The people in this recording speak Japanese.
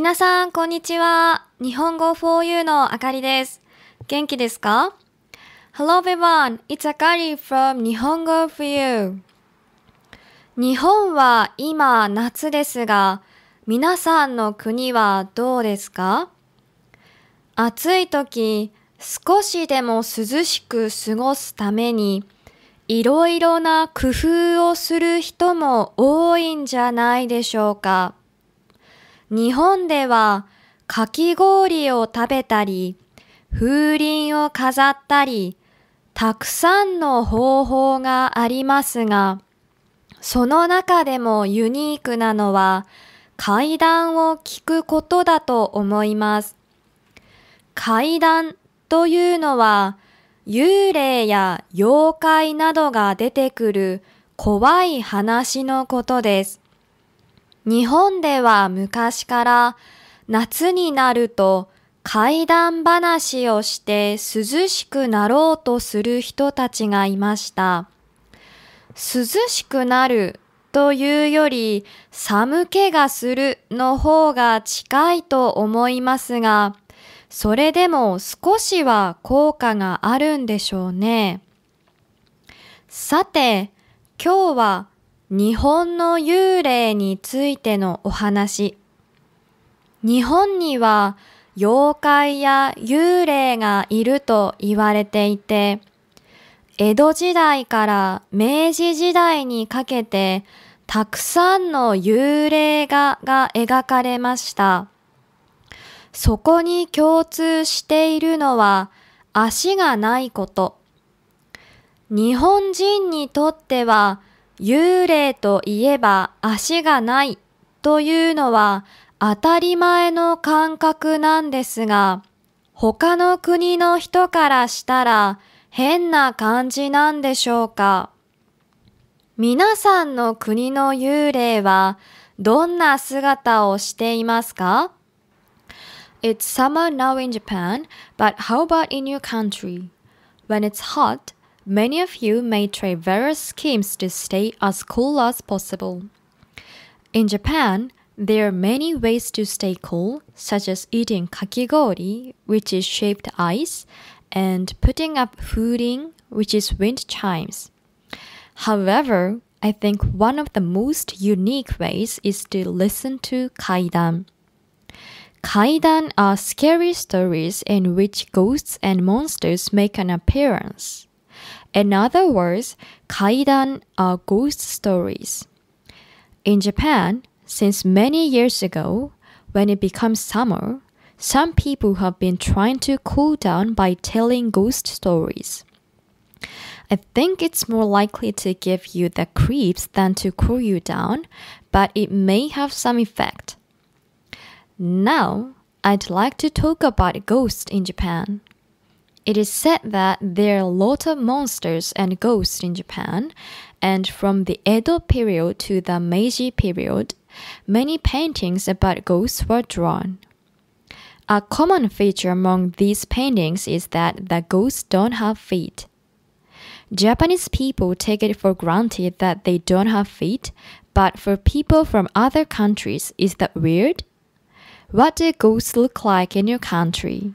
皆さん、こんにちは。日本語 4U のあかりです。元気ですか ?Hello everyone, it's Akari from 日本語 4U。日本は今夏ですが、皆さんの国はどうですか暑い時、少しでも涼しく過ごすために、いろいろな工夫をする人も多いんじゃないでしょうか。日本ではかき氷を食べたり、風鈴を飾ったり、たくさんの方法がありますが、その中でもユニークなのは階段を聞くことだと思います。階段というのは幽霊や妖怪などが出てくる怖い話のことです。日本では昔から夏になると怪談話をして涼しくなろうとする人たちがいました。涼しくなるというより寒気がするの方が近いと思いますが、それでも少しは効果があるんでしょうね。さて、今日は日本の幽霊についてのお話。日本には妖怪や幽霊がいると言われていて、江戸時代から明治時代にかけてたくさんの幽霊画が描かれました。そこに共通しているのは足がないこと。日本人にとっては幽霊といえば足がないというのは当たり前の感覚なんですが、他の国の人からしたら変な感じなんでしょうか皆さんの国の幽霊はどんな姿をしていますか It's summer now in Japan, but how about in your country? When it's hot, Many of you may try various schemes to stay as cool as possible. In Japan, there are many ways to stay cool, such as eating kakigori, which is shaped ice, and putting up footing, which is wind chimes. However, I think one of the most unique ways is to listen to kaidan. Kaidan are scary stories in which ghosts and monsters make an appearance. In other words, kaidan are ghost stories. In Japan, since many years ago, when it becomes summer, some people have been trying to cool down by telling ghost stories. I think it's more likely to give you the creeps than to cool you down, but it may have some effect. Now, I'd like to talk about ghosts in Japan. It is said that there are a lot of monsters and ghosts in Japan, and from the Edo period to the Meiji period, many paintings about ghosts were drawn. A common feature among these paintings is that the ghosts don't have feet. Japanese people take it for granted that they don't have feet, but for people from other countries, is that weird? What do ghosts look like in your country?